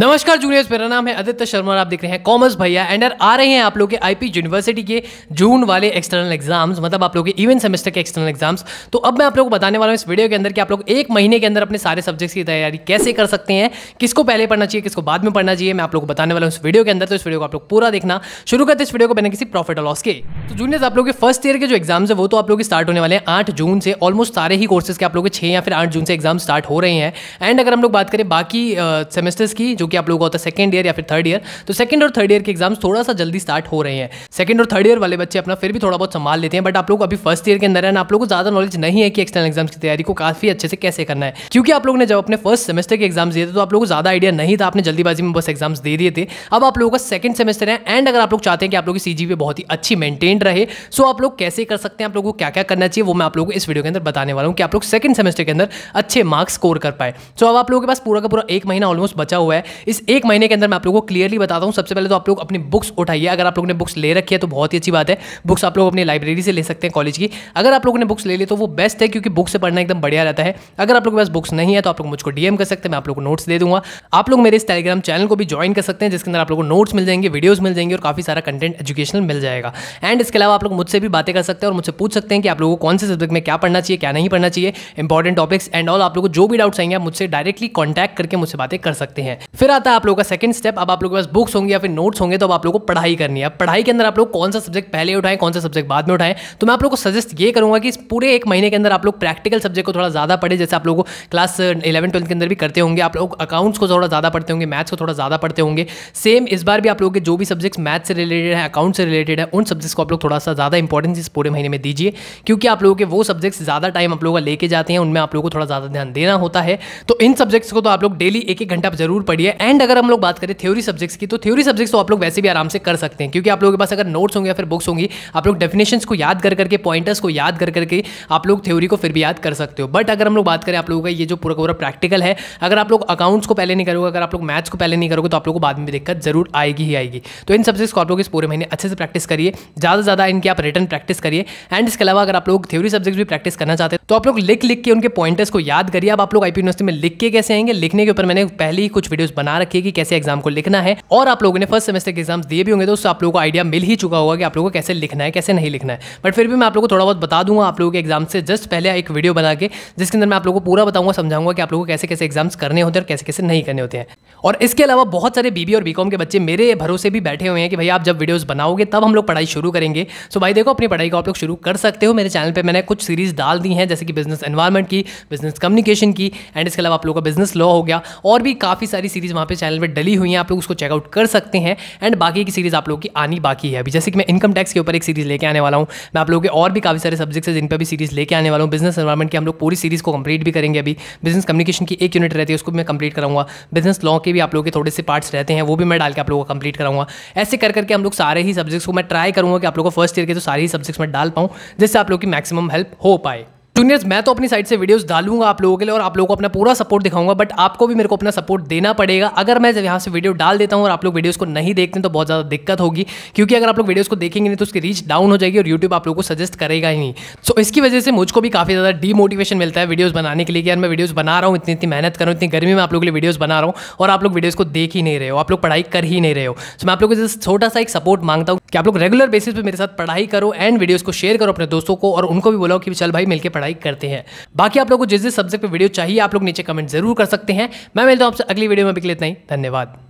नमस्कार जूनियर्स मेरा नाम है आदित्य शर्मा और आप देख रहे हैं कॉमर्स भैया एंड आ रहे हैं आप लोग के आईपी यूनिवर्सिटी के जून वाले एक्सटर्नल एग्जाम्स मतलब आप लोग के इवन सेमेस्टर के एक्सटर्नल एग्जाम्स तो अब मैं आप लोग को बताने वाला हूँ इस वीडियो के अंदर कि आप लोग एक महीने के अंदर अपने सारे सब्जेक्ट्स की तैयारी कैसे कर सकते हैं किसको पहले पढ़ना चाहिए किसको बाद में पढ़ना चाहिए मैं आप लोग को बताने वाला हूँ इस वीडियो के अंदर तो इस वीडियो को आप लोग पूरा देखना शुरू करते इस वीडियो को बिना किसी प्रॉफिट और लॉस के तो जूनियर्स आप लोग के फर्स्ट ईयर के जो एग्जाम्स है वो तो आप लोग स्टार्ट होने वाले हैं आठ जून से ऑलमोस्ट सारे ही कोर्सेज के आप लोग छह छः या फिर आठ जून से एग्जाम स्टार्ट हो रहे हैं एंड अगर हम लोग बात करें बाकी सेमेस्टर्स की जो कि आप लोगों का होता है सेकंड ईयर या फिर थर्ड ईयर तो सेकंड और थर्ड ईयर के एग्जाम्स थोड़ा सा जल्दी स्टार्ट हो रहे हैं सेकंड और थर्ड ईयर वाले बच्चे अपना फिर भी थोड़ा बहुत संभाल लेते हैं बट आप लोग अभी फर्स्ट ईयर के अंदर है ना आप लोग को ज़्यादा नॉलेज नहीं है कि एक्सटर्नल एग्जाम्स की तैयारी को काफ़ी अच्छे से कैसे करना है क्योंकि आप लोगों ने जब अपने फर्स्ट सेमेस्टर के एग्जाम्स दिए थे तो आप लोग को ज़्यादा आइडिया नहीं था आपने जल्दीबाजी में बस एग्जाम्स दे दिए थे अब आप लोगों का सेकंड सेमेस्टर है एंड अगर आप लोग चाहते हैं कि आप लोग की सी बहुत ही अच्छी मेंटेन रहे सो आप लोग कैसे कर सकते हैं आप लोग को क्या क्या करना चाहिए वो मैं आप लोगों को इस वीडियो के अंदर बताने वाला हूँ कि आप लोग सेकंड सेमेस्टर के अंदर अच्छे मार्क्स स्कोर कर पाए तो अब आप लोगों के पास पूरा का पूरा एक महीना ऑलमोस्ट बचा हुआ है इस एक महीने के अंदर मैं आप लोगों को क्लियरली बताता हूँ सबसे पहले तो आप लोग अपनी बुक्स उठाइए अगर आप लोगों ने बुक्स ले रखी है तो बहुत ही अच्छी बात है बुक्स आप लोग अपनी लाइब्रेरी से ले सकते हैं कॉलेज की अगर आप लोगों ने बुक्स ले ली तो वो बेस्ट है क्योंकि बुक से पढ़ना एकदम बढ़िया रहता है अगर आप लोग के पास बुक्स नहीं है तो आप लोग मुझको डीएम कर सकते हैं मैं आप लोग को नोट्स दे दूंगा आप लोग मेरे इस टेलीग्राम चैनल को भी ज्वाइन कर सकते हैं जिसके अंदर आप लोगों को नोट्स मिल जाएंगे वीडियोज़ मिल जाएंगे और काफ़ी सारा कंटेंट एजुकेशनल मिल जाएगा एंड इसके अलावा आप लोग मुझसे भी बातें कर सकते हैं और मुझसे पूछ सकते हैं कि आप लोगों को कौन से सब्जेक्ट में क्या पढ़ना चाहिए क्या नहीं पढ़ना चाहिए इंपॉर्टेंट टॉपिक्स एंड ऑल आप लोगों को जो भी डाउट्स आएंगे आप मुझसे डायरेक्टली कॉन्टैक्ट करके मुझसे बातें कर सकते हैं फिर आता है आप लोगों का सेकंड स्टेप अब आप लोगों के पास बुक्स होंगे या फिर नोट्स होंगे तो अब आप लोगों को पढ़ाई करनी है पढ़ाई के अंदर आप लोग कौन सा सब्जेक्ट पहले उठाएं कौन सा सब्जेक्ट बाद में उठाएं तो मैं आप लोग को सजेस्ट ये करूँगा कि इस पूरे एक महीने के अंदर आप लोग प्रैक्टिकल सब्जेक्ट को थोड़ा ज़्यादा पढ़े जैसे आप लोग क्लास इलेवन ट्वेल्थ के अंदर भी करते होंगे आप लोग अकाउंट्स को थोड़ा ज़्यादा पढ़ते होंगे मैथ्स को थोड़ा ज़्यादा पढ़ते होंगे सेम इस बार भी आप लोगों के जो भी सब्जेक्ट्स मैथ से रिलेटेड है अकाउंट से रिलेटेड है उन सब्जेक्ट्स को आप लोग थोड़ा सा ज़्यादा इंपॉर्टेंस इस पूरे महीने में दीजिए क्योंकि आप लोगों के वो सब्जेक्ट्स ज़्यादा टाइम आप लोग का लेके जाते हैं उनमें आप लोगों को थोड़ा ज़्यादा ध्यान देना होता है तो इन सब्जेक्ट्स को तो आप लोग डेली एक एक घंटा जरूर पढ़िए है एंड अगर हम लोग बात करें थ्योरी सब्जेक्ट्स की तो थ्योरी सब्जेक्ट्स तो आप लोग वैसे भी आराम से कर सकते हैं क्योंकि आप लोगों के पास अगर नोट्स होंगे या फिर बुक्स होंगी आप लोग डेफिनेशंस को याद कर करके पॉइंटर्स को याद कर करके आप लोग थ्योरी को फिर भी याद कर सकते हो बट अगर हम लोग बात करें आप लोगों का ये जो पूरा पूरा प्रैक्टिकल है अगर आप लोग अकाउंट्स को पहले नहीं करोगे अगर आप लोग मैथ्स को पहले नहीं करोगे तो आप लोग को बाद में दिक्कत जरूर आएगी ही आएगी तो इन सब्जेक्ट्स को आप लोग इस पूरे महीने अच्छे से प्रैक्टिस करिए ज़्यादा से ज़्यादा इनकी आप रिटर्न प्रैक्टिस करिए एंड इसके अलावा अगर आप लोग थ्योरी सब्जेक्ट्स भी प्रैक्टिस करना चाहते हैं तो आप लोग लिख लिख के उनके पॉइंटर्स को याद करिए अब आप लोग आईपी यूनिवर्सिटी में लिख के कैसे आएंगे लिखने के ऊपर मैंने पहले ही कुछ वीडियोस बना रखी है कि कैसे एग्जाम को लिखना है और आप लोगों ने फर्स्ट सेमेस्टर के एग्जाम दिए भी होंगे तो उससे आप लोगों को आइडिया मिल ही चुका होगा कि आप लोगों को कैसे लिखना है कैसे नहीं लिखना है बट फिर भी मैं आप लोगों को थोड़ा बहुत बता दूंगा आप लोगों के एग्जाम से जस्ट पहले एक वीडियो बना के जिसके अंदर मैं आप लोगों को पूरा बताऊंगा समझाऊंगा कि आप लोगों को कैसे कैसे एग्जाम्स करने होते हैं और कैसे कैसे नहीं करने होते हैं और इसके अलावा बहुत सारे बीबी और बीकॉम के बच्चे मेरे भरोसे भी बैठे हुए हैं कि भाई आप जब वीडियोस बनाओगे तब हम लोग पढ़ाई शुरू करेंगे सो भाई देखो अपनी पढ़ाई को आप लोग शुरू कर सकते हो मेरे चैनल पर मैंने कुछ सीरीज डाल दी है जैसे कि बिजनेस एनवायरमेंट की बिजनेस कम्युनिकेशन की एंड इसके अलावा आप लोगों का बिजनेस लॉ हो गया और भी काफ़ी सारी सीरीज सीरीज़ वहाँ पे चैनल पे डली हुई हैं आप लोग उसको चेकआउट कर सकते हैं एंड बाकी की सीरीज़ आप लोग की आनी बाकी है अभी जैसे कि मैं इनकम टैक्स के ऊपर एक सीरीज़ लेके आने वाला हूँ मैं आप लोगों के और भी काफ़ी सारे सब्जेक्ट्स है जिन पर भी सीरीज़ लेके आने वाला हूँ बिजनेस एनवायरमेंट की हम लोग पूरी सीरीज़ को कंप्लीट भी करेंगे अभी बिजनेस कम्युनिकेशन की एक यूनिट रहती है उसको मैं कंप्लीट कराऊंगा बिजनेस लॉ के भी आप लोगों के थोड़े से पार्ट्स रहते हैं वो भी मैं डाल के आप लोगों को कंप्लीट कराऊंगा ऐसे कर करके हम लोग सारे ही सब्जेक्ट्स को मैं ट्राई करूंगा कि आप लोगों को फर्स्ट ईयर के तो सारे ही सब्जेक्ट्स में डाल पाऊँ जिससे आप लोग की मैक्सिमम हेल्प हो पाए जूनियर्स तो मैं तो अपनी साइड से वीडियोस डालूंगा आप लोगों के लिए और आप लोगों को अपना पूरा सपोर्ट दिखाऊंगा बट आपको भी मेरे को अपना सपोर्ट देना पड़ेगा अगर मैं यहाँ से वीडियो डाल देता हूँ और आप लोग वीडियोस को नहीं देखते तो बहुत ज़्यादा दिक्कत होगी क्योंकि अगर आप लोग वीडियोज़ को देखेंगे नहीं तो उसकी रीच डाउन हो जाएगी और यूट्यूब आप लोग को सजेस्ट करेगा ही नहीं सो इसकी वजह से मुझको भी काफ़ी ज़्यादा डीमोटिवेशन मिलता है वीडियोज़ बनाने के लिए यार मैं वीडियोज़ बना रहा हूँ इतनी इतनी मेहनत करूँ इतनी गर्मी में आप लोग के लिए वीडियोज़ बना रहा हूँ और आप लोग वीडियोज़ को देख ही नहीं रहे हो आप लोग पढ़ाई कर ही नहीं रहे हो सो मैं आप लोगों को छोटा सा एक सपोर्ट मांगता हूँ कि आप लोग रेगुलर बेसिस पर मेरे साथ पढ़ाई करो एंड वीडियोज़ को शेयर करो अपने दोस्तों को और उनको भी बोलाओ कि चल भाई मिलकर पढ़ाई लाइक करते हैं बाकी आप लोग को जिस जिस सब्जेक्ट पर वीडियो चाहिए आप लोग नीचे कमेंट जरूर कर सकते हैं मैं मिलता हूँ आपसे अगली वीडियो में बिकले इतना ही धन्यवाद